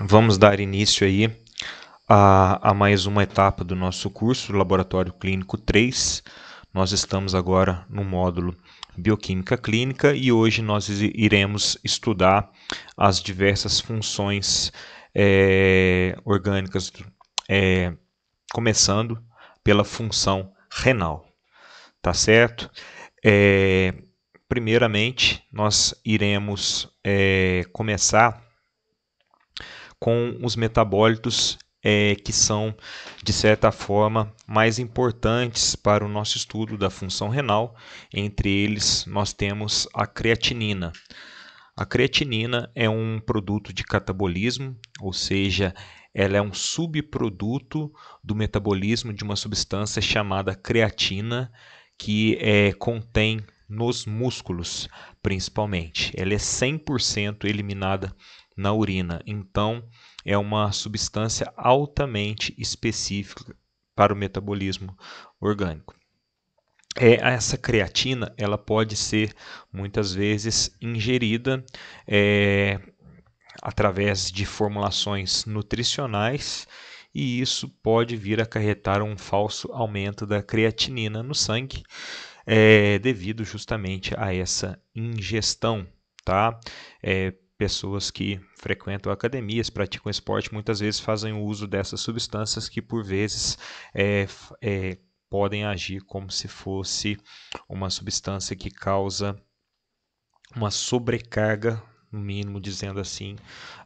vamos dar início aí a, a, mais uma etapa do nosso curso, do Laboratório Clínico 3. Nós estamos agora no módulo Bioquímica Clínica e hoje nós iremos estudar as diversas funções é, orgânicas, é, começando pela função renal, tá certo? É, primeiramente, nós iremos começar com os metabólitos é, que são, de certa forma, mais importantes para o nosso estudo da função renal. Entre eles, nós temos a creatinina. A creatinina é um produto de catabolismo, ou seja, ela é um subproduto do metabolismo de uma substância chamada creatina, que é, contém nos músculos, principalmente. Ela é 100% eliminada na urina. Então, é uma substância altamente específica para o metabolismo orgânico. É, essa creatina ela pode ser muitas vezes ingerida é, através de formulações nutricionais e isso pode vir a acarretar um falso aumento da creatinina no sangue é, devido justamente a essa ingestão, tá? É, pessoas que frequentam academias, praticam esporte, muitas vezes fazem uso dessas substâncias que, por vezes, é, é, podem agir como se fosse uma substância que causa uma sobrecarga, no mínimo dizendo assim,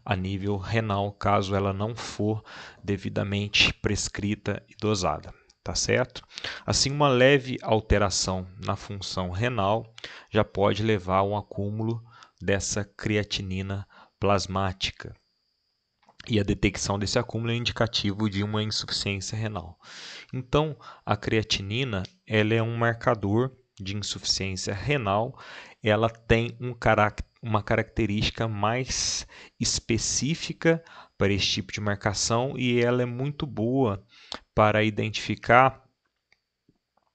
a nível renal, caso ela não for devidamente prescrita e dosada tá certo? Assim, uma leve alteração na função renal já pode levar a um acúmulo dessa creatinina plasmática. E a detecção desse acúmulo é indicativo de uma insuficiência renal. Então, a creatinina ela é um marcador de insuficiência renal, ela tem um carac uma característica mais específica para esse tipo de marcação e ela é muito boa para identificar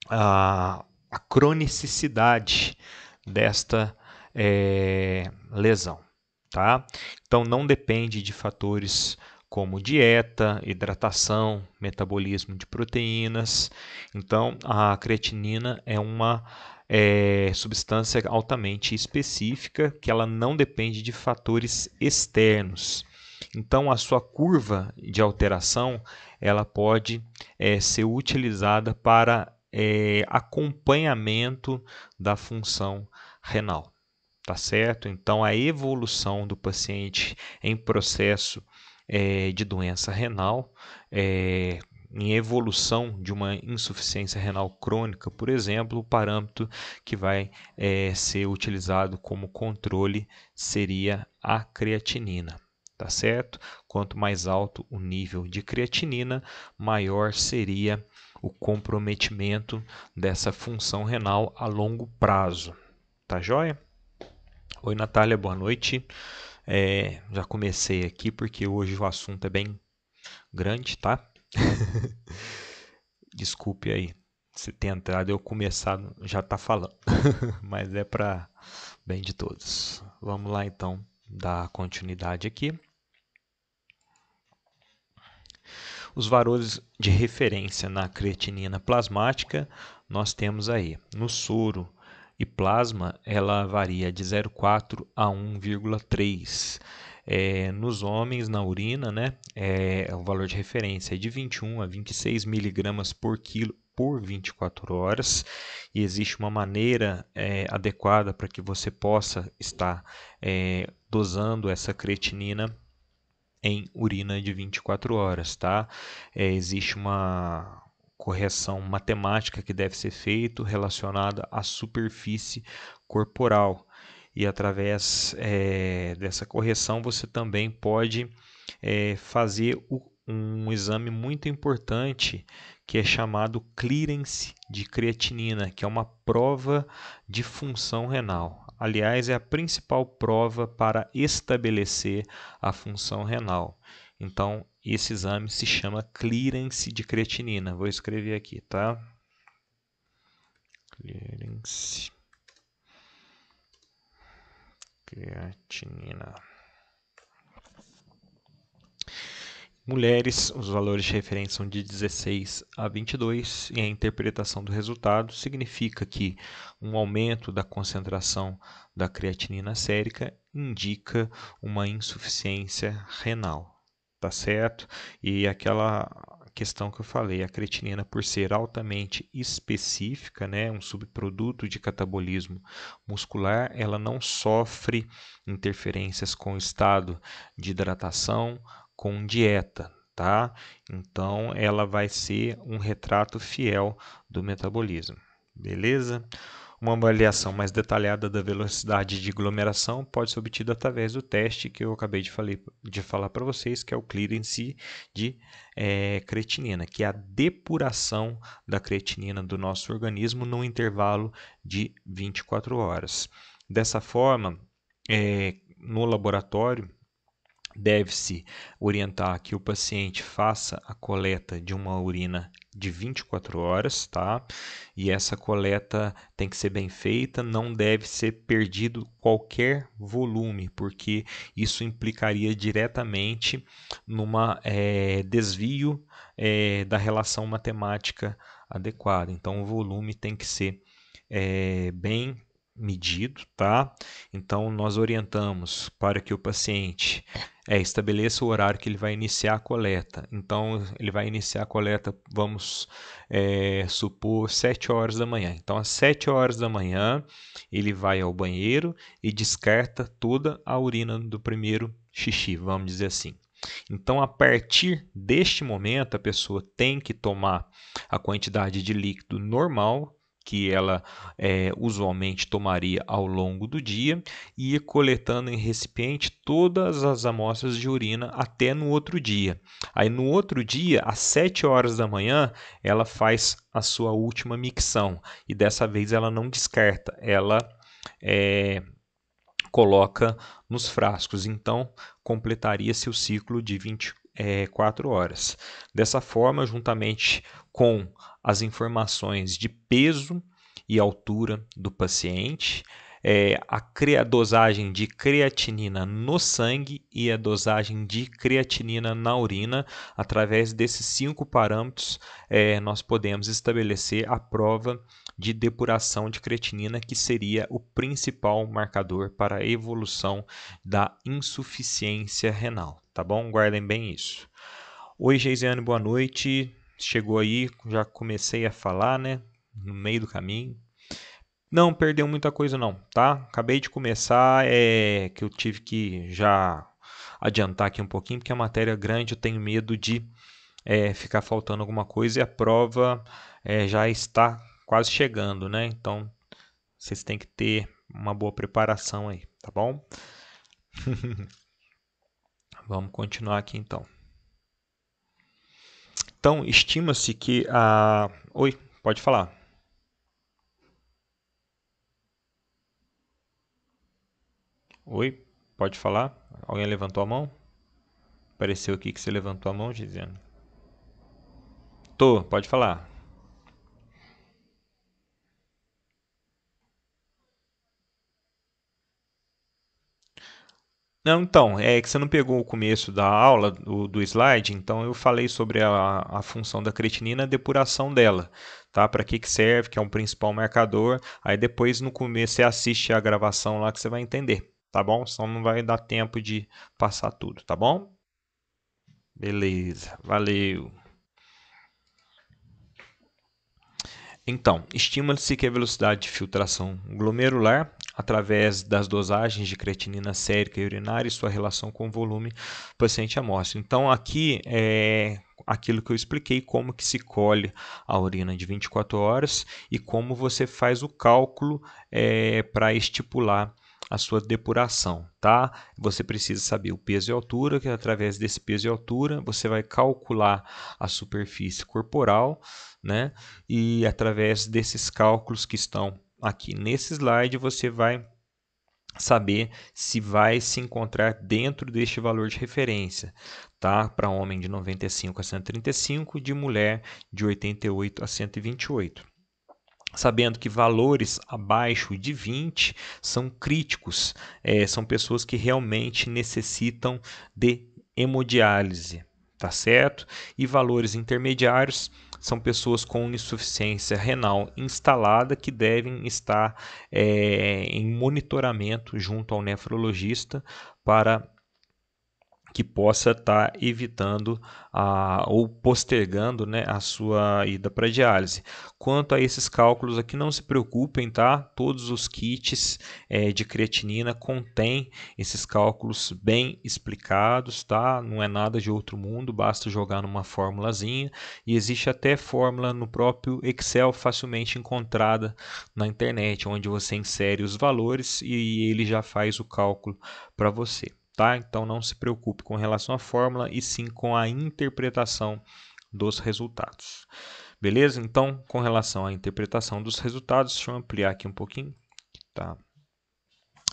a, a cronicidade desta é, lesão. Tá? Então não depende de fatores como dieta, hidratação, metabolismo de proteínas. Então a creatinina é uma é, substância altamente específica que ela não depende de fatores externos. Então a sua curva de alteração ela pode é, ser utilizada para é, acompanhamento da função renal tá certo? Então, a evolução do paciente em processo é, de doença renal, é, em evolução de uma insuficiência renal crônica, por exemplo, o parâmetro que vai é, ser utilizado como controle seria a creatinina. Tá certo? Quanto mais alto o nível de creatinina, maior seria o comprometimento dessa função renal a longo prazo. Tá joia? Oi, Natália, boa noite. É, já comecei aqui porque hoje o assunto é bem grande, tá? Desculpe aí se tem entrado eu começar já tá falando, mas é para bem de todos. Vamos lá então dar continuidade aqui. Os valores de referência na creatinina plasmática nós temos aí no soro e plasma, ela varia de 0,4 a 1,3. É, nos homens, na urina, né, é, o é valor de referência é de 21 a 26 miligramas por quilo por 24 horas e existe uma maneira é, adequada para que você possa estar é, dosando essa creatinina em urina de 24 horas, tá? É, existe uma correção matemática que deve ser feita relacionada à superfície corporal. E através é, dessa correção você também pode é, fazer o, um exame muito importante que é chamado clearance de creatinina, que é uma prova de função renal. Aliás, é a principal prova para estabelecer a função renal. Então, esse exame se chama clearance de creatinina. Vou escrever aqui, tá? Clearance creatinina. Mulheres, os valores de referência são de 16 a 22 e a interpretação do resultado significa que um aumento da concentração da creatinina sérica indica uma insuficiência renal tá certo? E aquela questão que eu falei, a creatinina por ser altamente específica, né, um subproduto de catabolismo muscular, ela não sofre interferências com o estado de hidratação, com dieta, tá? Então ela vai ser um retrato fiel do metabolismo. Beleza? Uma avaliação mais detalhada da velocidade de aglomeração pode ser obtida através do teste que eu acabei de, de falar para vocês, que é o clearance de é, creatinina, que é a depuração da creatinina do nosso organismo no intervalo de 24 horas. Dessa forma, é, no laboratório, deve-se orientar que o paciente faça a coleta de uma urina de 24 horas, tá? E essa coleta tem que ser bem feita, não deve ser perdido qualquer volume, porque isso implicaria diretamente numa é, desvio é, da relação matemática adequada. Então, o volume tem que ser é, bem medido, tá? Então, nós orientamos para que o paciente é, estabeleça o horário que ele vai iniciar a coleta. Então, ele vai iniciar a coleta, vamos é, supor, 7 horas da manhã. Então, às 7 horas da manhã, ele vai ao banheiro e descarta toda a urina do primeiro xixi, vamos dizer assim. Então, a partir deste momento, a pessoa tem que tomar a quantidade de líquido normal que ela é, usualmente tomaria ao longo do dia e ia coletando em recipiente todas as amostras de urina até no outro dia. Aí no outro dia, às 7 horas da manhã, ela faz a sua última micção e dessa vez ela não descarta, ela é, coloca nos frascos. Então completaria seu ciclo de 24 é, horas. Dessa forma, juntamente com as informações de peso e altura do paciente, é, a, a, dosagem de creatinina no sangue e a dosagem de creatinina na urina. Através desses cinco parâmetros, é, nós podemos estabelecer a prova de depuração de creatinina, que seria o principal marcador para a evolução da insuficiência renal. Tá bom? Guardem bem isso. Oi, Geisiane, boa noite chegou aí, já comecei a falar, né? No meio do caminho. Não perdeu muita coisa não, tá? Acabei de começar, é que eu tive que já adiantar aqui um pouquinho, porque é a matéria grande, eu tenho medo de é, ficar faltando alguma coisa e a prova é, já está quase chegando, né? Então vocês têm que ter uma boa preparação aí, tá bom? Vamos continuar aqui então. Então, estima-se que a. Oi, pode falar. Oi, pode falar? Alguém levantou a mão? Apareceu aqui que você levantou a mão, dizendo Tô, pode falar. Não, então, é que você não pegou o começo da aula, do, do slide, então eu falei sobre a, a função da creatinina, a depuração dela, tá? Para que que serve, que é um principal marcador. Aí depois no começo você assiste a gravação lá que você vai entender, tá bom? Senão não vai dar tempo de passar tudo, tá bom? Beleza, valeu. Então, estima-se que a é velocidade de filtração glomerular Através das dosagens de creatinina sérica e urinária e sua relação com o volume paciente amostra. Então, aqui é aquilo que eu expliquei, como que se colhe a urina de 24 horas e como você faz o cálculo é, para estipular a sua depuração, tá? Você precisa saber o peso e altura, que através desse peso e altura você vai calcular a superfície corporal, né? E através desses cálculos que estão aqui nesse slide você vai saber se vai se encontrar dentro deste valor de referência, tá? Para homem de 95 a 135, de mulher de 88 a 128. Sabendo que valores abaixo de 20 são críticos, é, são pessoas que realmente necessitam de hemodiálise tá certo? E valores intermediários são pessoas com insuficiência renal instalada que devem estar é, em monitoramento junto ao nefrologista para que possa estar tá evitando a, ou postergando né, a sua ida para diálise. Quanto a esses cálculos aqui, não se preocupem, tá? Todos os kits é, de creatinina contêm esses cálculos bem explicados, tá? Não é nada de outro mundo, basta jogar numa formulazinha e existe até fórmula no próprio Excel facilmente encontrada na internet, onde você insere os valores e ele já faz o cálculo para você tá? Então não se preocupe com relação à fórmula e sim com a interpretação dos resultados. Beleza? Então, com relação à interpretação dos resultados, deixa eu ampliar aqui um pouquinho, tá?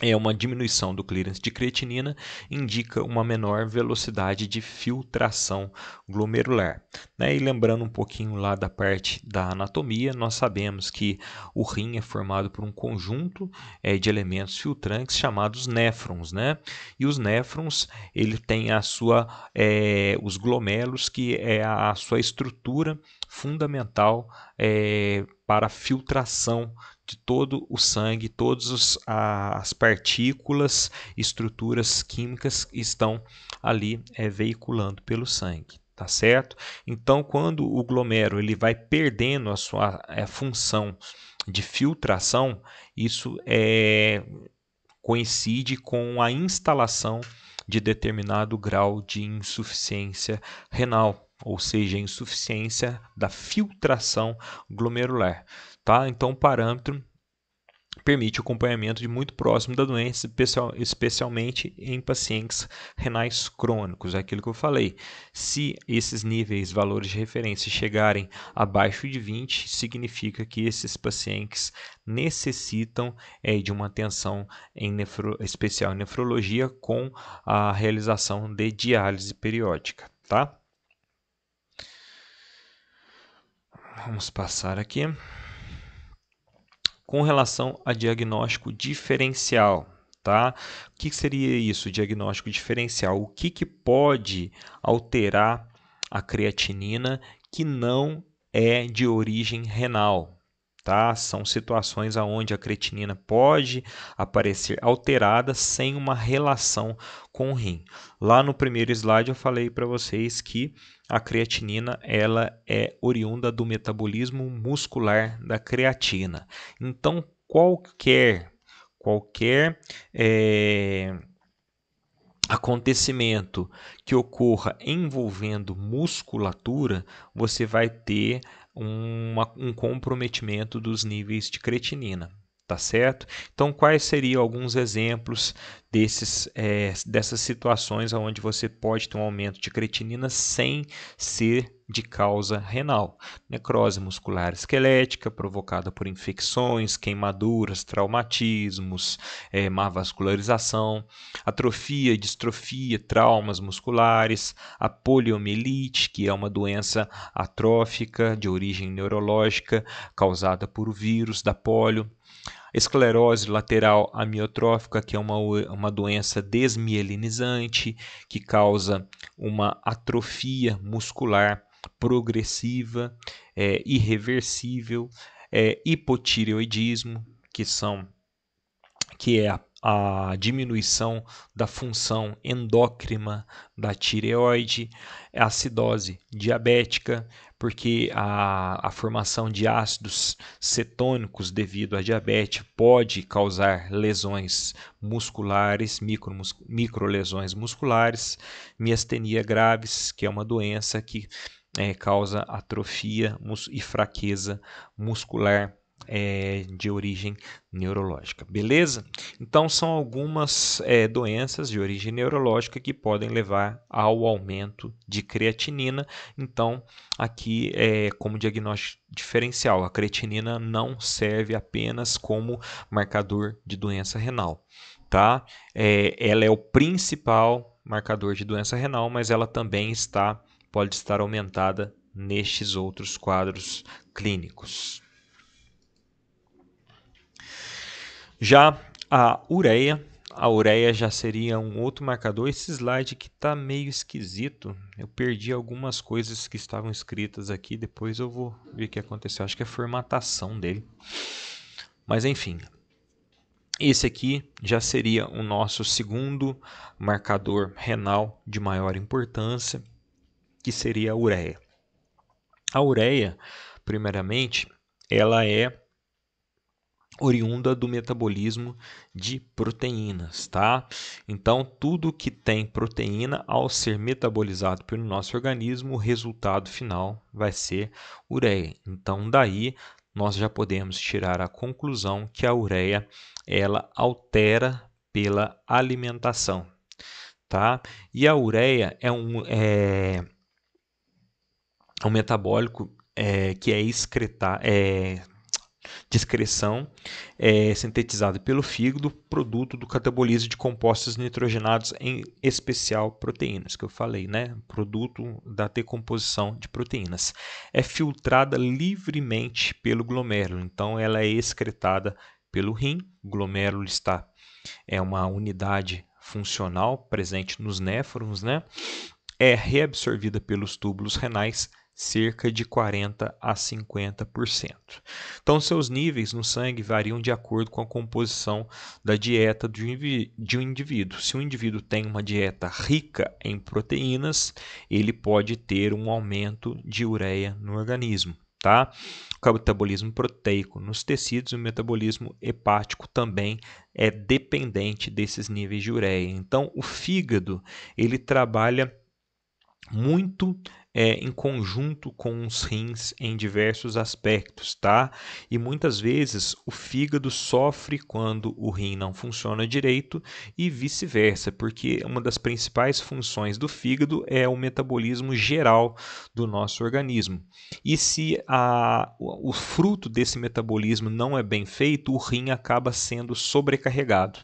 é uma diminuição do clearance de creatinina, indica uma menor velocidade de filtração glomerular. Né? E lembrando um pouquinho lá da parte da anatomia, nós sabemos que o rim é formado por um conjunto é, de elementos filtrantes chamados néfrons, né? E os néfrons, ele tem a sua, é, os glomérulos, que é a, sua estrutura fundamental é, para a filtração de todo o sangue, todas as partículas, estruturas químicas estão ali é, veiculando pelo sangue tá certo? Então, quando o glomero ele vai perdendo a sua a é, função de filtração, isso é, coincide com a instalação de determinado grau de insuficiência renal, ou seja, insuficiência da filtração glomerular. Tá? Então, o parâmetro permite o acompanhamento de muito próximo da doença, especialmente em pacientes renais crônicos. É aquilo que eu falei. Se esses níveis, valores de referência chegarem abaixo de 20, significa que esses pacientes necessitam é, de uma atenção em nefro, especial em nefrologia com a realização de diálise periódica, tá? Vamos passar aqui com relação a diagnóstico diferencial. Tá? O que seria isso, diagnóstico diferencial? O que, que pode alterar a creatinina que não é de origem renal? Tá? São situações onde a creatinina pode aparecer alterada sem uma relação com o rim. Lá no primeiro slide eu falei para vocês que a creatinina ela é oriunda do metabolismo muscular da creatina. Então qualquer qualquer é, acontecimento que ocorra envolvendo musculatura, você vai ter uma, um comprometimento dos níveis de creatinina tá certo? Então, quais seriam alguns exemplos desses, é, dessas situações onde você pode ter um aumento de creatinina sem ser de causa renal? Necrose muscular esquelética provocada por infecções, queimaduras, traumatismos, é, má vascularização, atrofia, distrofia, traumas musculares, a poliomielite, que é uma doença atrófica de origem neurológica causada por vírus da polio esclerose lateral amiotrófica, que é uma, uma doença desmielinizante, que causa uma atrofia muscular progressiva, é, irreversível, é, hipotireoidismo, que são que é a a diminuição da função endócrina da tireoide, a acidose diabética, porque a, a formação de ácidos cetônicos devido à diabetes pode causar lesões musculares, microlesões micro, lesões musculares, miastenia graves, que é uma doença que é, causa atrofia e fraqueza muscular é, de origem neurológica, beleza? Então, são algumas é, doenças de origem neurológica que podem levar ao aumento de creatinina. Então, aqui, é, como diagnóstico diferencial, a creatinina não serve apenas como marcador de doença renal, tá? É, ela é o principal marcador de doença renal, mas ela também está, pode estar aumentada nestes outros quadros clínicos. Já a ureia, a ureia já seria um outro marcador. Esse slide que está meio esquisito. Eu perdi algumas coisas que estavam escritas aqui. Depois eu vou ver o que aconteceu. Acho que é a formatação dele. Mas enfim, esse aqui já seria o nosso segundo marcador renal de maior importância, que seria a ureia. A ureia, primeiramente, ela é oriunda do metabolismo de proteínas, tá? Então, tudo que tem proteína, ao ser metabolizado pelo nosso organismo, o resultado final vai ser ureia. Então, daí nós já podemos tirar a conclusão que a ureia ela altera pela alimentação, tá? E a ureia é um é, é um metabólico é, que é excretar é, Discreção é sintetizada pelo fígado, produto do catabolismo de compostos nitrogenados, em especial proteínas, que eu falei, né? Produto da decomposição de proteínas. É filtrada livremente pelo glomérulo, então ela é excretada pelo rim. O glomérulo está é uma unidade funcional presente nos néfrons, né? É reabsorvida pelos túbulos renais cerca de 40 a 50%. Então, seus níveis no sangue variam de acordo com a composição da dieta de um indivíduo. Se um indivíduo tem uma dieta rica em proteínas, ele pode ter um aumento de ureia no organismo. Tá? O metabolismo proteico nos tecidos e o metabolismo hepático também é dependente desses níveis de ureia. Então, o fígado ele trabalha muito é, em conjunto com os rins em diversos aspectos, tá? E muitas vezes o fígado sofre quando o rim não funciona direito e vice-versa, porque uma das principais funções do fígado é o metabolismo geral do nosso organismo. E se a, o fruto desse metabolismo não é bem feito, o rim acaba sendo sobrecarregado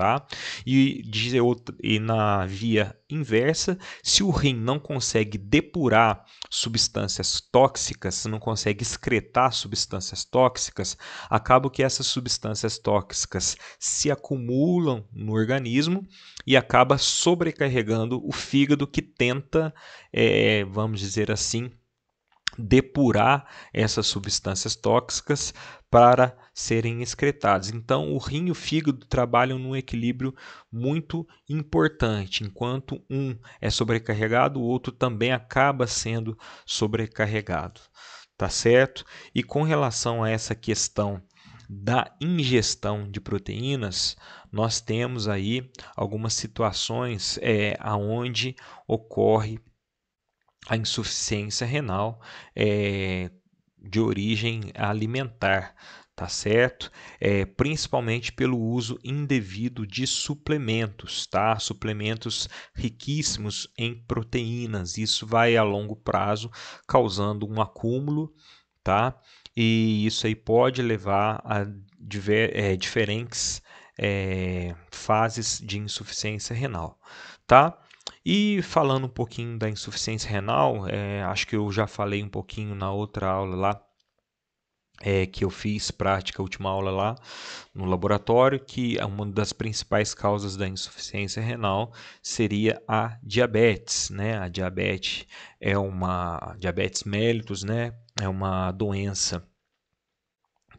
tá? E, dizer e na via inversa, se o rim não consegue depurar substâncias tóxicas, não consegue excretar substâncias tóxicas, acaba que essas substâncias tóxicas se acumulam no organismo e acaba sobrecarregando o fígado que tenta, é, vamos dizer assim, depurar essas substâncias tóxicas para serem excretados. Então, o rim e o fígado trabalham num equilíbrio muito importante. Enquanto um é sobrecarregado, o outro também acaba sendo sobrecarregado. Tá certo? E com relação a essa questão da ingestão de proteínas, nós temos aí algumas situações é, aonde ocorre a insuficiência renal, é, de origem alimentar, tá certo? É, principalmente pelo uso indevido de suplementos, tá? Suplementos riquíssimos em proteínas. Isso vai a longo prazo causando um acúmulo, tá? E isso aí pode levar a diver, é, diferentes é, fases de insuficiência renal, tá? E falando um pouquinho da insuficiência renal, é, acho que eu já falei um pouquinho na outra aula lá é, que eu fiz prática, última aula lá no laboratório, que uma das principais causas da insuficiência renal seria a diabetes, né? A diabetes é uma diabetes mellitus, né? É uma doença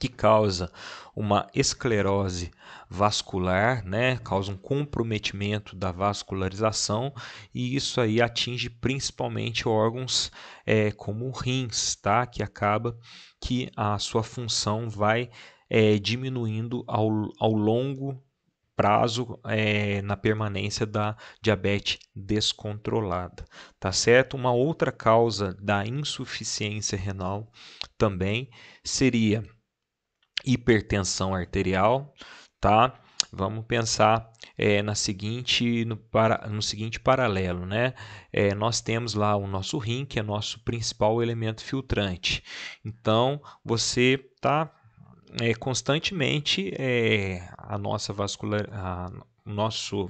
que causa uma esclerose vascular, né? Causa um comprometimento da vascularização e isso aí atinge principalmente órgãos é, como rins, tá? Que acaba que a sua função vai é, diminuindo ao, ao longo prazo é, na permanência da diabetes descontrolada, tá certo? Uma outra causa da insuficiência renal também seria hipertensão arterial, tá? Vamos pensar é, na seguinte, no, para, no seguinte paralelo, né? É, nós temos lá o nosso rim, que é nosso principal elemento filtrante. Então, você está é, constantemente é, a nossa vascular, a, o nosso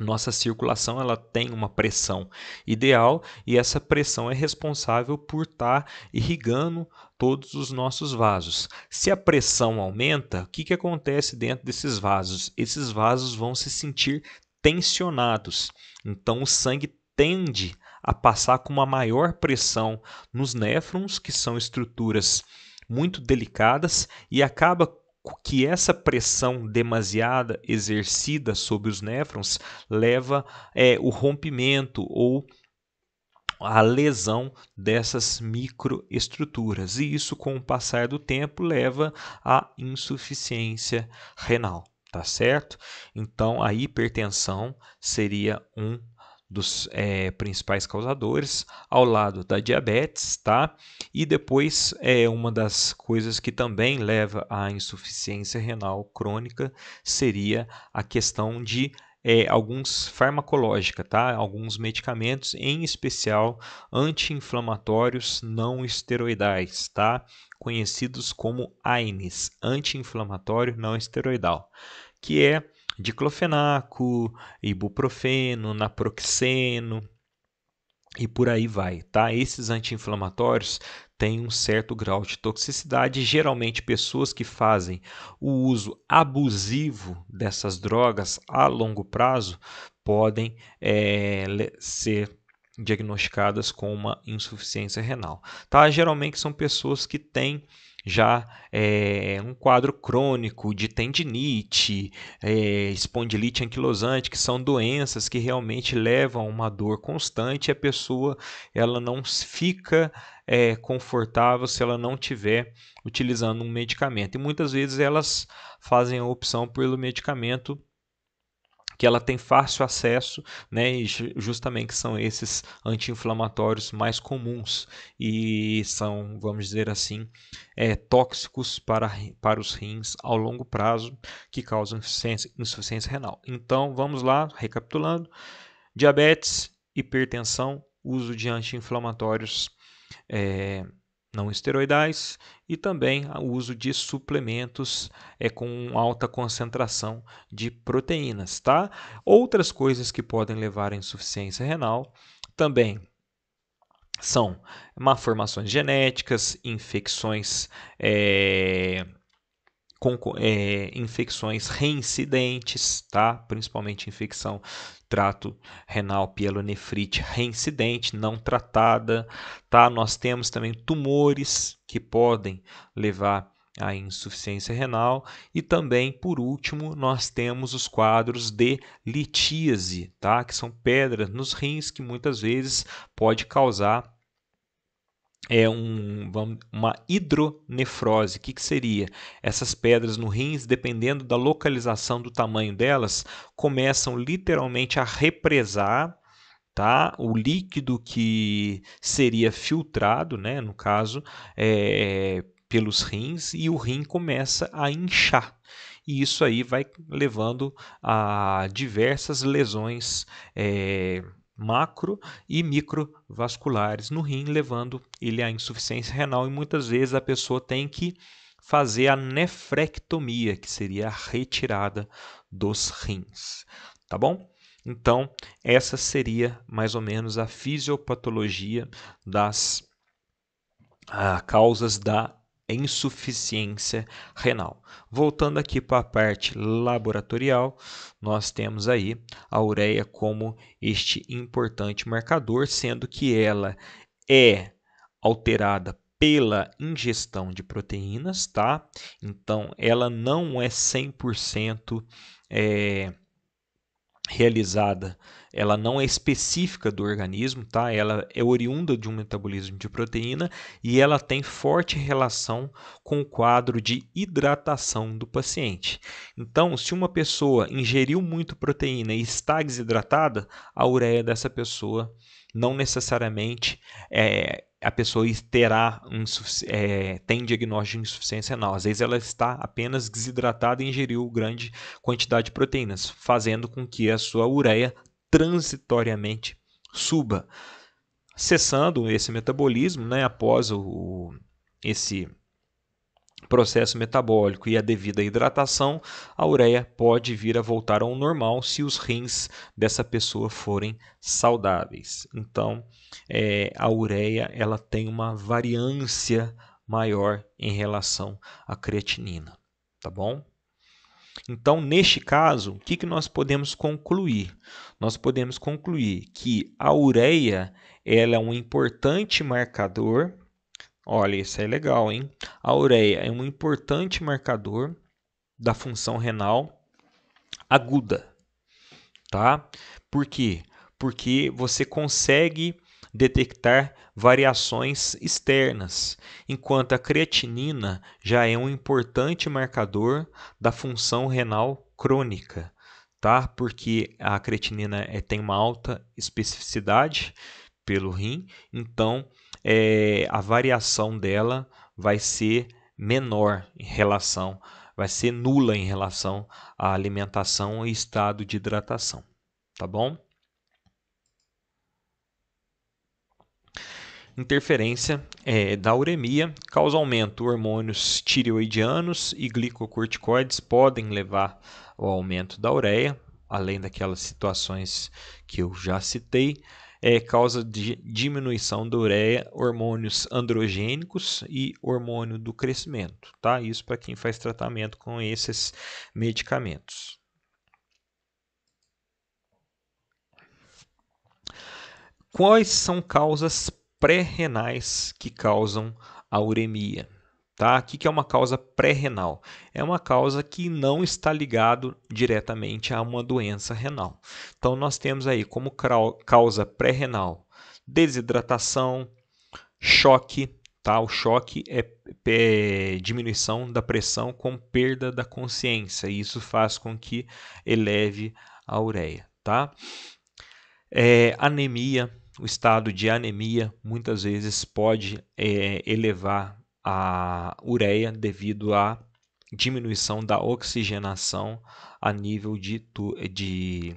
nossa circulação ela tem uma pressão ideal e essa pressão é responsável por estar tá irrigando todos os nossos vasos. Se a pressão aumenta, o que, que acontece dentro desses vasos? Esses vasos vão se sentir tensionados, então o sangue tende a passar com uma maior pressão nos néfrons, que são estruturas muito delicadas, e acaba que essa pressão demasiada exercida sobre os néfrons leva é, o rompimento ou a lesão dessas microestruturas e isso com o passar do tempo leva à insuficiência renal, tá certo? Então a hipertensão seria um dos é, principais causadores, ao lado da diabetes, tá? E depois é uma das coisas que também leva à insuficiência renal crônica seria a questão de é, alguns farmacológica, tá? Alguns medicamentos, em especial anti-inflamatórios não esteroidais, tá? Conhecidos como AINES, anti-inflamatório não esteroidal, que é diclofenaco, ibuprofeno, naproxeno e por aí vai, tá? Esses anti-inflamatórios têm um certo grau de toxicidade. Geralmente, pessoas que fazem o uso abusivo dessas drogas a longo prazo podem é, ser diagnosticadas com uma insuficiência renal, tá? Geralmente são pessoas que têm já é, um quadro crônico de tendinite, é, espondilite anquilosante, que são doenças que realmente levam a uma dor constante e a pessoa ela não fica é, confortável se ela não tiver utilizando um medicamento. E muitas vezes elas fazem a opção pelo medicamento que ela tem fácil acesso, né, e justamente são esses anti-inflamatórios mais comuns e são, vamos dizer assim, é, tóxicos para, para os rins ao longo prazo, que causam insuficiência, insuficiência renal. Então, vamos lá, recapitulando: diabetes, hipertensão, uso de anti-inflamatórios. É, não esteroidais e também o uso de suplementos é, com alta concentração de proteínas, tá? Outras coisas que podem levar à insuficiência renal também são malformações genéticas, infecções, é, com, é, infecções reincidentes, tá? Principalmente infecção trato renal pielonefrite reincidente, não tratada, tá? Nós temos também tumores que podem levar a insuficiência renal e também, por último, nós temos os quadros de litíase, tá? Que são pedras nos rins que muitas vezes pode causar é um, uma hidronefrose. O que, que, seria? Essas pedras no rins, dependendo da localização do tamanho delas, começam literalmente a represar tá? o líquido que seria filtrado, né? no caso, é, pelos rins, e o rim começa a inchar. E isso aí vai levando a diversas lesões. É, macro e microvasculares no rim, levando ele à insuficiência renal e muitas vezes a pessoa tem que fazer a nefrectomia, que seria a retirada dos rins, tá bom? Então, essa seria mais ou menos a fisiopatologia das ah, causas da insuficiência renal. Voltando aqui para a parte laboratorial, nós temos aí a ureia como este importante marcador, sendo que ela é alterada pela ingestão de proteínas, tá? Então, ela não é 100% é, realizada, ela não é específica do organismo, tá? Ela é oriunda de um metabolismo de proteína e ela tem forte relação com o quadro de hidratação do paciente. Então, se uma pessoa ingeriu muito proteína e está desidratada, a ureia dessa pessoa não necessariamente é, a pessoa terá é, tem diagnóstico de insuficiência renal. Às vezes ela está apenas desidratada e ingeriu grande quantidade de proteínas, fazendo com que a sua ureia transitoriamente suba. Cessando esse metabolismo, né, após o, esse processo metabólico e a devida hidratação, a ureia pode vir a voltar ao normal se os rins dessa pessoa forem saudáveis. Então, é, a ureia ela tem uma variância maior em relação à creatinina, tá bom? Então, neste caso, o que, que nós podemos concluir? Nós podemos concluir que a ureia ela é um importante marcador Olha, isso é legal, hein? A ureia é um importante marcador da função renal aguda, tá? Por quê? Porque você consegue detectar variações externas, enquanto a creatinina já é um importante marcador da função renal crônica, tá? Porque a creatinina é, tem uma alta especificidade pelo rim, então é, a variação dela vai ser menor em relação, vai ser nula em relação à alimentação e estado de hidratação, tá bom? Interferência é, da uremia causa aumento. Hormônios tireoidianos e glicocorticoides podem levar ao aumento da ureia, além daquelas situações que eu já citei, é causa de diminuição da ureia, hormônios androgênicos e hormônio do crescimento, tá? Isso para quem faz tratamento com esses medicamentos. Quais são causas pré-renais que causam a uremia? Tá? O que é uma causa pré-renal? É uma causa que não está ligado diretamente a uma doença renal. Então, nós temos aí como causa pré-renal desidratação, choque, tá? O choque é, é, diminuição da pressão com perda da consciência. E isso faz com que eleve a ureia, tá? É, anemia, o estado de anemia muitas vezes pode é, elevar a ureia devido à diminuição da oxigenação a nível de, de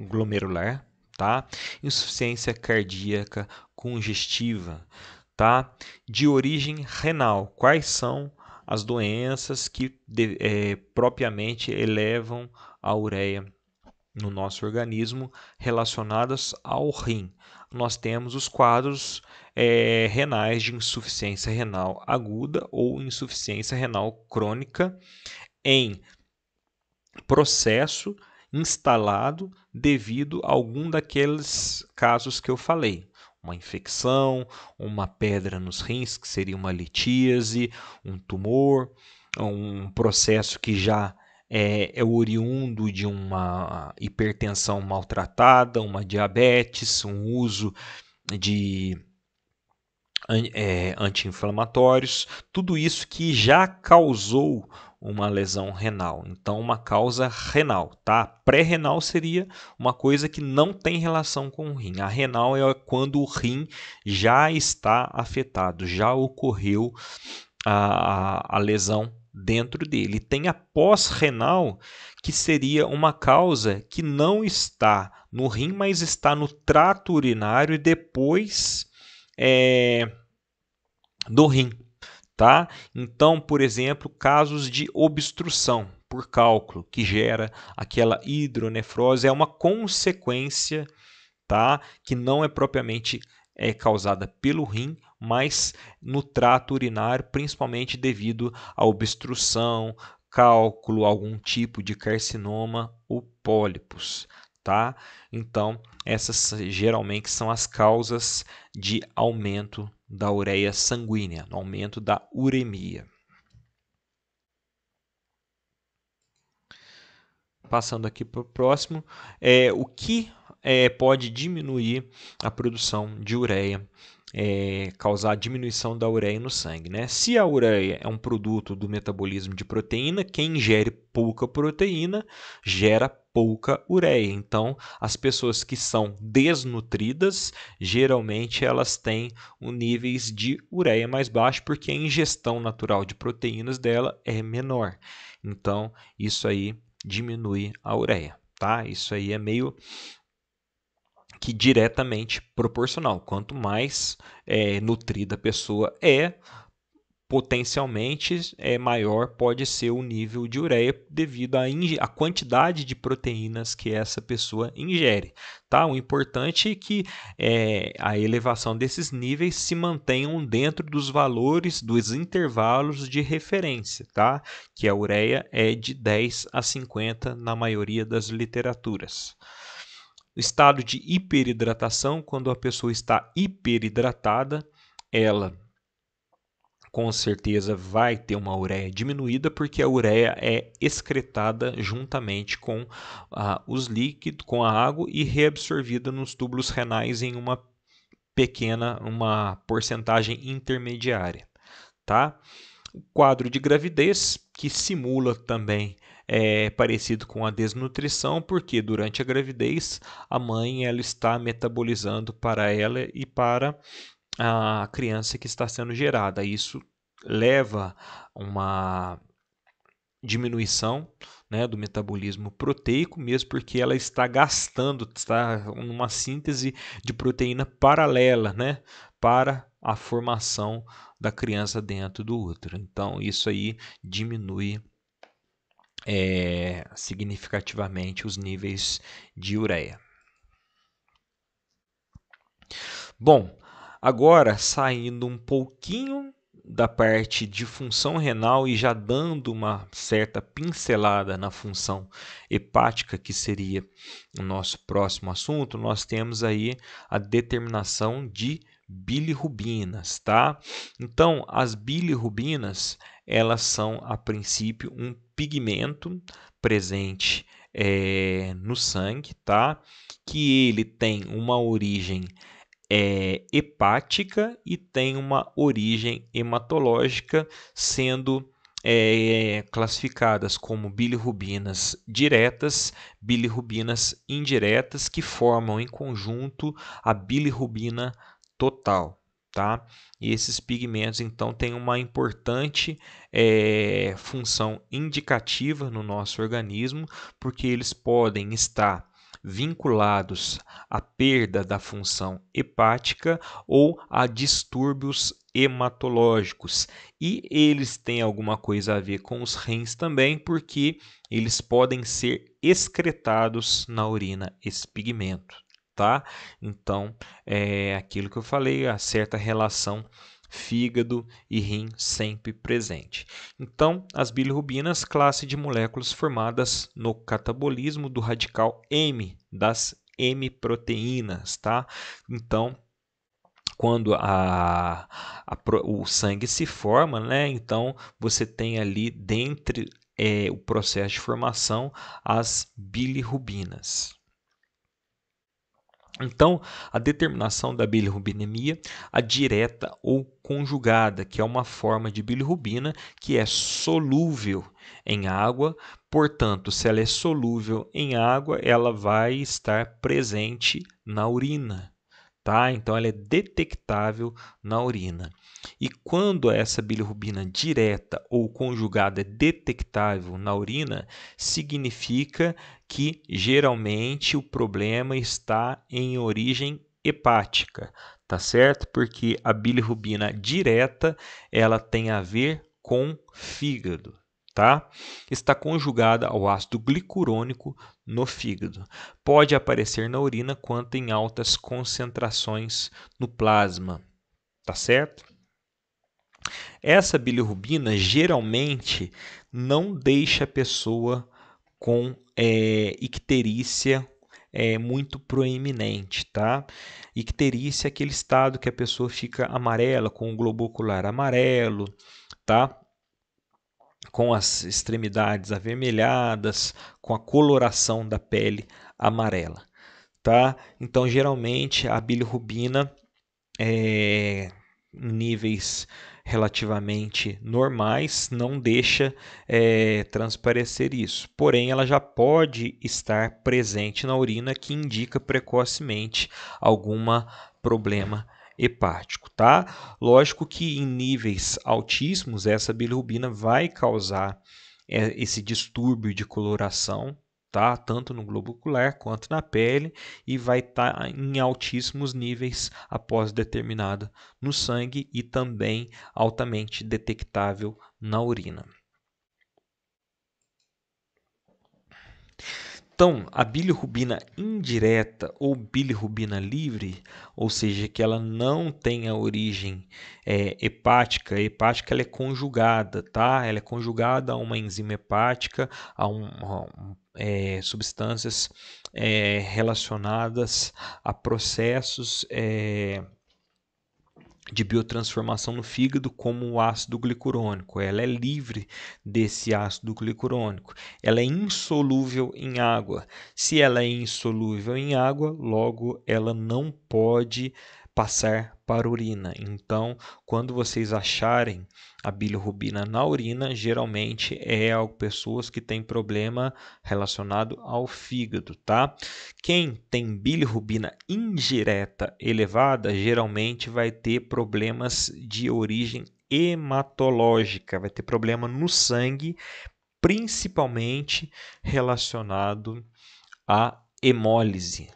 glomerular, tá? Insuficiência cardíaca congestiva, tá? De origem renal, quais são as doenças que de, é, propriamente elevam a ureia no nosso organismo relacionadas ao rim? nós temos os quadros é, renais de insuficiência renal aguda ou insuficiência renal crônica em processo instalado devido a algum daqueles casos que eu falei. Uma infecção, uma pedra nos rins, que seria uma litíase, um tumor, um processo que já é, é oriundo de uma hipertensão maltratada, uma diabetes, um uso de é, anti-inflamatórios, tudo isso que já causou uma lesão renal. Então, uma causa renal, tá? Pré-renal seria uma coisa que não tem relação com o rim. A renal é quando o rim já está afetado, já ocorreu a, a lesão dentro dele. Tem a pós-renal, que seria uma causa que não está no rim, mas está no trato urinário e depois é, do rim. Tá? Então, por exemplo, casos de obstrução por cálculo, que gera aquela hidronefrose, é uma consequência tá? que não é propriamente é causada pelo rim, mas no trato urinário, principalmente devido à obstrução, cálculo, algum tipo de carcinoma ou pólipos, tá? Então, essas geralmente são as causas de aumento da ureia sanguínea, aumento da uremia. Passando aqui para o próximo, é, o que é, pode diminuir a produção de ureia, é, causar diminuição da ureia no sangue. Né? Se a ureia é um produto do metabolismo de proteína, quem ingere pouca proteína gera pouca ureia. Então, as pessoas que são desnutridas, geralmente elas têm um níveis de ureia mais baixo porque a ingestão natural de proteínas dela é menor. Então, isso aí diminui a ureia, tá? Isso aí é meio que diretamente proporcional. Quanto mais é, nutrida a pessoa é, potencialmente é maior pode ser o nível de ureia devido à a quantidade de proteínas que essa pessoa ingere. Tá? O importante é que é, a elevação desses níveis se mantenham dentro dos valores dos intervalos de referência, tá? que a ureia é de 10 a 50 na maioria das literaturas estado de hiperidratação, quando a pessoa está hiperidratada, ela com certeza vai ter uma ureia diminuída, porque a ureia é excretada juntamente com ah, os líquidos, com a água e reabsorvida nos túbulos renais em uma pequena, uma porcentagem intermediária, tá? O quadro de gravidez que simula também é parecido com a desnutrição, porque durante a gravidez a mãe ela está metabolizando para ela e para a criança que está sendo gerada. Isso leva uma diminuição né, do metabolismo proteico, mesmo porque ela está gastando, está numa síntese de proteína paralela né, para a formação da criança dentro do útero. Então, isso aí diminui é, significativamente os níveis de ureia. Bom, agora saindo um pouquinho da parte de função renal e já dando uma certa pincelada na função hepática, que seria o nosso próximo assunto, nós temos aí a determinação de bilirrubinas, tá? Então, as bilirrubinas, elas são, a princípio, um pigmento presente é, no sangue, tá? Que ele tem uma origem é, hepática e tem uma origem hematológica, sendo é, classificadas como bilirrubinas diretas, bilirrubinas indiretas, que formam em conjunto a bilirrubina total. Tá? E esses pigmentos então têm uma importante é, função indicativa no nosso organismo, porque eles podem estar vinculados à perda da função hepática ou a distúrbios hematológicos. E eles têm alguma coisa a ver com os rins também, porque eles podem ser excretados na urina esse pigmento, tá? Então, é aquilo que eu falei, a certa relação fígado e rim sempre presente. Então, as bilirrubinas, classe de moléculas formadas no catabolismo do radical M, das M-proteínas, tá? Então, quando a, a, o sangue se forma, né? Então você tem ali dentre é, o processo de formação as bilirrubinas. Então, a determinação da bilirrubinemia, a direta ou conjugada, que é uma forma de bilirrubina que é solúvel em água, portanto, se ela é solúvel em água, ela vai estar presente na urina tá? Então ela é detectável na urina. E quando essa bilirrubina direta ou conjugada é detectável na urina, significa que geralmente o problema está em origem hepática, tá certo? Porque a bilirrubina direta, ela tem a ver com fígado, tá? Está conjugada ao ácido glicurônico no fígado. Pode aparecer na urina quanto em altas concentrações no plasma, tá certo? Essa bilirrubina geralmente não deixa a pessoa com é, icterícia é, muito proeminente, tá? Icterícia é aquele estado que a pessoa fica amarela, com o globo ocular amarelo, tá? com as extremidades avermelhadas, com a coloração da pele amarela, tá? Então, geralmente a bilirrubina é níveis relativamente normais, não deixa é, transparecer isso. Porém, ela já pode estar presente na urina, que indica precocemente algum problema hepático, tá? Lógico que em níveis altíssimos essa bilirrubina vai causar é, esse distúrbio de coloração, tá? Tanto no globo ocular quanto na pele e vai estar tá em altíssimos níveis após determinada no sangue e também altamente detectável na urina. Então, a bilirrubina indireta ou bilirrubina livre, ou seja, que ela não tem a origem é, hepática, a hepática ela é conjugada, tá? Ela é conjugada a uma enzima hepática, a, um, a um, é, substâncias é, relacionadas a processos é, de biotransformação no fígado como o ácido glicurônico. Ela é livre desse ácido glicurônico. Ela é insolúvel em água. Se ela é insolúvel em água, logo ela não pode passar para a urina. Então, quando vocês acharem a bilirrubina na urina, geralmente é pessoas que têm problema relacionado ao fígado, tá? Quem tem bilirrubina indireta elevada, geralmente vai ter problemas de origem hematológica, vai ter problema no sangue, principalmente relacionado à hemólise,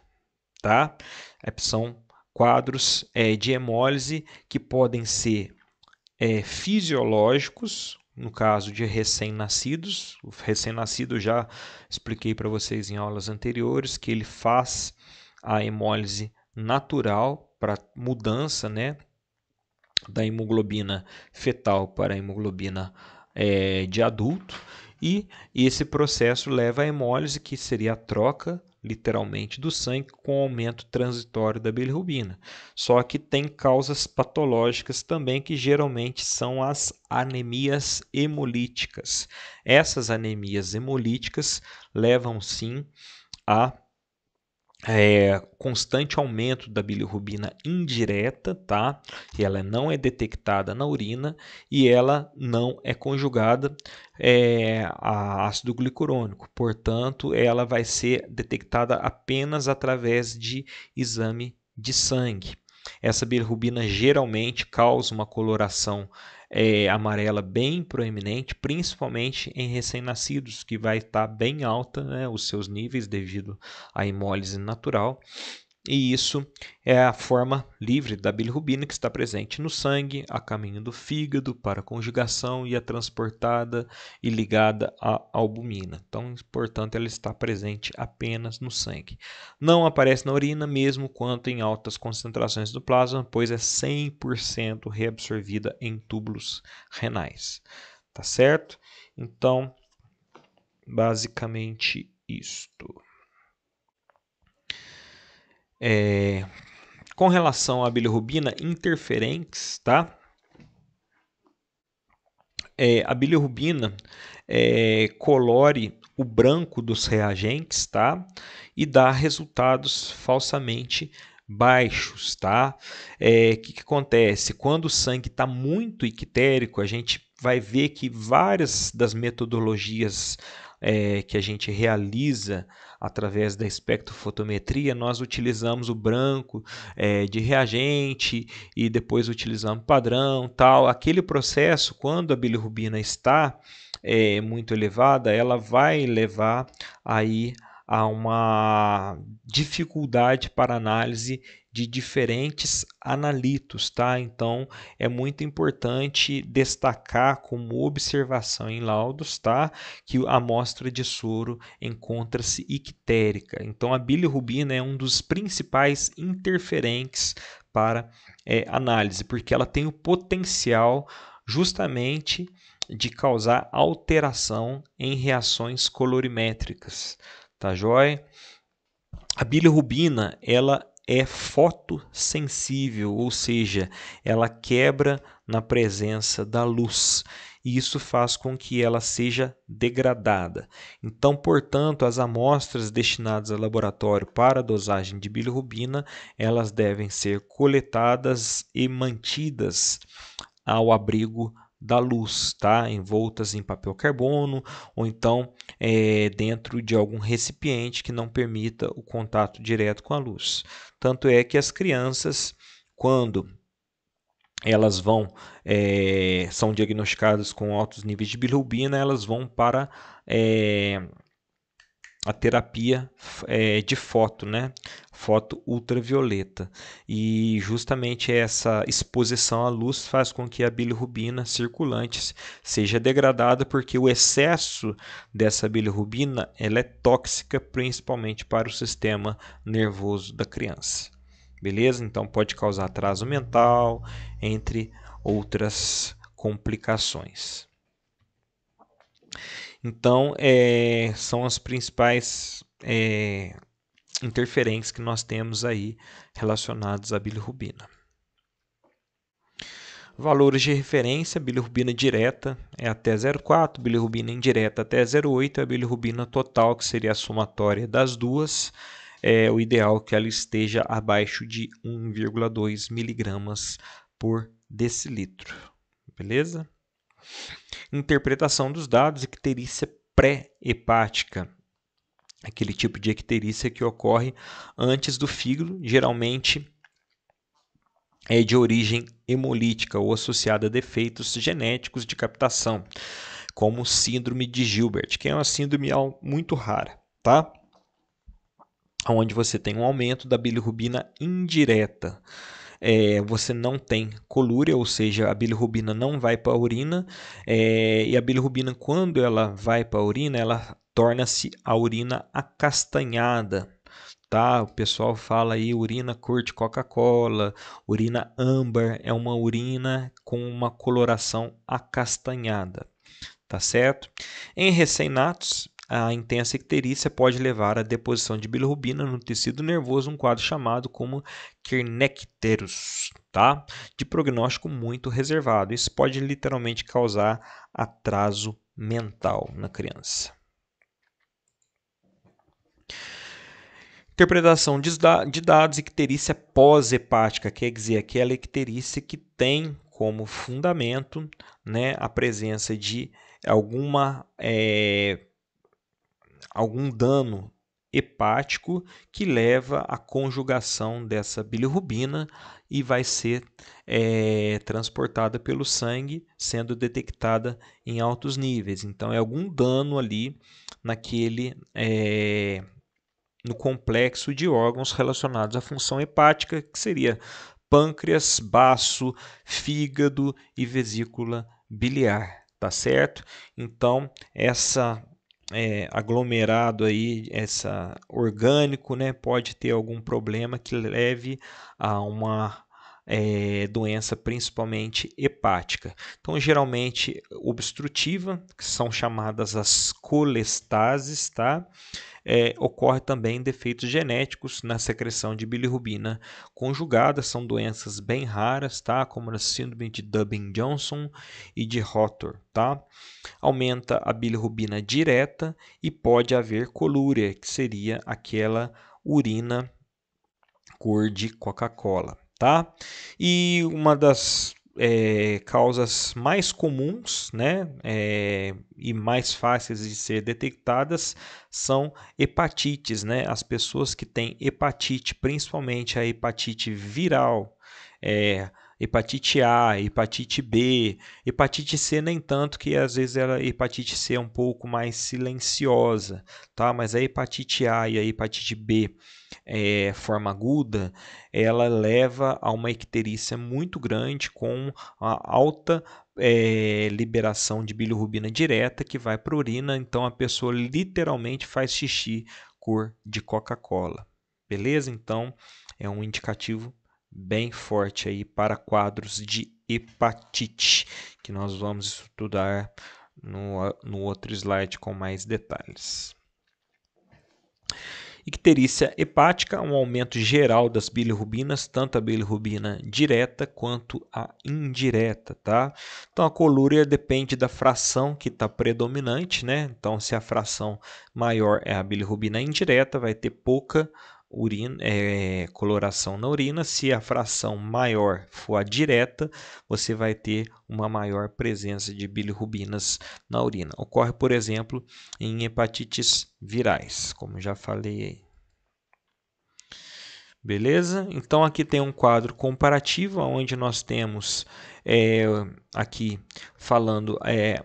tá? É, são quadros é, de hemólise que podem ser é, fisiológicos, no caso de recém-nascidos. O recém-nascido já expliquei para vocês em aulas anteriores que ele faz a hemólise natural para mudança né, da hemoglobina fetal para a hemoglobina é, de adulto. E esse processo leva à hemólise, que seria a troca literalmente do sangue com aumento transitório da bilirrubina. Só que tem causas patológicas também que geralmente são as anemias hemolíticas. Essas anemias hemolíticas levam sim a é, constante aumento da bilirrubina indireta, tá? E ela não é detectada na urina e ela não é conjugada é, a ácido glicurônico. Portanto, ela vai ser detectada apenas através de exame de sangue. Essa bilirrubina geralmente causa uma coloração é, amarela bem proeminente, principalmente em recém-nascidos, que vai estar tá bem alta né, os seus níveis devido à hemólise natural. E isso é a forma livre da bilirrubina que está presente no sangue, a caminho do fígado para a conjugação e é transportada e ligada à albumina. Então, portanto, ela está presente apenas no sangue. Não aparece na urina, mesmo quanto em altas concentrações do plasma, pois é 100% reabsorvida em túbulos renais. Tá certo? Então, basicamente isto é, com relação à bilirrubina interferentes, tá? É, a bilirrubina é, colore o branco dos reagentes, tá? E dá resultados falsamente baixos, tá? O é, que, que, acontece? Quando o sangue está muito ictérico, a gente vai ver que várias das metodologias é, que a gente realiza através da espectrofotometria, nós utilizamos o branco é, de reagente e depois utilizamos padrão, tal. Aquele processo, quando a bilirrubina está é, muito elevada, ela vai levar aí a uma dificuldade para análise de diferentes analitos, tá? Então é muito importante destacar como observação em laudos, tá? Que a amostra de soro encontra-se ictérica. Então a bilirrubina é um dos principais interferentes para é, análise, porque ela tem o potencial justamente de causar alteração em reações colorimétricas, tá joia? A bilirrubina, ela é fotossensível, ou seja, ela quebra na presença da luz. E isso faz com que ela seja degradada. Então, portanto, as amostras destinadas ao laboratório para a dosagem de bilirrubina, elas devem ser coletadas e mantidas ao abrigo da luz, tá? Envoltas em papel carbono ou então é, dentro de algum recipiente que não permita o contato direto com a luz. Tanto é que as crianças, quando elas vão, é, são diagnosticadas com altos níveis de bilirrubina, elas vão para é, a terapia é, de foto, né? Foto ultravioleta. E justamente essa exposição à luz faz com que a bilirrubina circulante seja degradada, porque o excesso dessa bilirrubina ela é tóxica principalmente para o sistema nervoso da criança. Beleza? Então pode causar atraso mental, entre outras complicações. Então, é, são as principais é, interferências que nós temos aí relacionadas à bilirrubina. Valores de referência, bilirrubina direta é até 0,4, bilirrubina indireta até 0,8, a bilirrubina total, que seria a somatória das duas, é o ideal que ela esteja abaixo de 1,2 miligramas por decilitro, beleza? Interpretação dos dados, icterícia pré-hepática, aquele tipo de icterícia que ocorre antes do fígado, geralmente é de origem hemolítica ou associada a defeitos genéticos de captação, como síndrome de Gilbert, que é uma síndrome muito rara, tá? Onde você tem um aumento da bilirrubina indireta é, você não tem colúria, ou seja, a bilirrubina não vai para a urina, é, e a bilirrubina, quando ela vai para a urina, ela torna-se a urina acastanhada. Tá? O pessoal fala aí urina cor de Coca-Cola, urina âmbar, é uma urina com uma coloração acastanhada, tá certo? Em recém-natos, a intensa icterícia pode levar à deposição de bilirrubina no tecido nervoso, um quadro chamado como Kernicterus, tá? de prognóstico muito reservado. Isso pode literalmente causar atraso mental na criança. Interpretação de dados, icterícia pós-hepática, quer dizer, aquela icterícia que tem como fundamento né, a presença de alguma é, algum dano hepático que leva à conjugação dessa bilirrubina e vai ser é, transportada pelo sangue, sendo detectada em altos níveis. Então, é algum dano ali naquele é, no complexo de órgãos relacionados à função hepática, que seria pâncreas, baço, fígado e vesícula biliar, tá certo? Então, essa é, aglomerado aí, essa orgânico, né, pode ter algum problema que leve a uma é, doença principalmente hepática. Então, geralmente obstrutiva, que são chamadas as colestases, tá? é, ocorre também defeitos genéticos na secreção de bilirrubina conjugada. São doenças bem raras, tá? Como na síndrome de Dubin johnson e de Rotor, tá? Aumenta a bilirrubina direta e pode haver colúria, que seria aquela urina cor de Coca-Cola, tá? E uma das é, causas mais comuns né, é, e mais fáceis de ser detectadas são hepatites. Né? As pessoas que têm hepatite, principalmente a hepatite viral, é, hepatite A, hepatite B, hepatite C nem tanto que às vezes ela, a hepatite C é um pouco mais silenciosa, tá? mas a hepatite A e a hepatite B é, forma aguda, ela leva a uma icterícia muito grande com a alta é, liberação de bilirrubina direta que vai para a urina, então a pessoa literalmente faz xixi cor de Coca-Cola. Beleza? Então é um indicativo bem forte aí para quadros de hepatite, que nós vamos estudar no, no outro slide com mais detalhes. Icterícia hepática, um aumento geral das bilirrubinas, tanto a bilirrubina direta quanto a indireta, tá? Então a colúria depende da fração que está predominante, né? Então se a fração maior é a bilirrubina indireta, vai ter pouca urina, é, coloração na urina. Se a fração maior for a direta, você vai ter uma maior presença de bilirrubinas na urina. Ocorre, por exemplo, em hepatites virais, como já falei aí. Beleza? Então aqui tem um quadro comparativo, onde nós temos é, aqui falando é,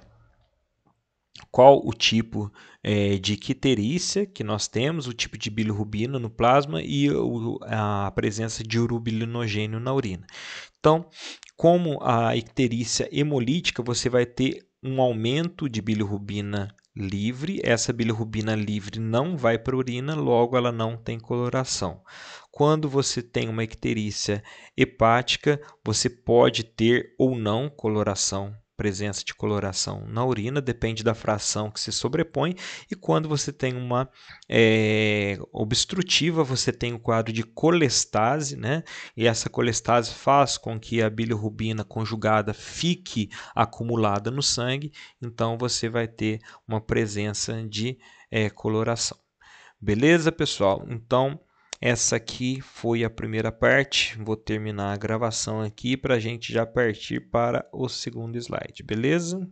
qual o tipo é, de quiterícia que nós temos, o tipo de bilirrubina no plasma e o, a presença de urubilinogênio na urina. Então, como a icterícia hemolítica, você vai ter um aumento de bilirrubina livre. Essa bilirrubina livre não vai para a urina, logo ela não tem coloração. Quando você tem uma icterícia hepática, você pode ter ou não coloração presença de coloração na urina, depende da fração que se sobrepõe, e quando você tem uma é, obstrutiva, você tem o um quadro de colestase, né? e essa colestase faz com que a bilirrubina conjugada fique acumulada no sangue, então você vai ter uma presença de é, coloração. Beleza, pessoal? Então, essa aqui foi a primeira parte. Vou terminar a gravação aqui para a gente já partir para o segundo slide, beleza?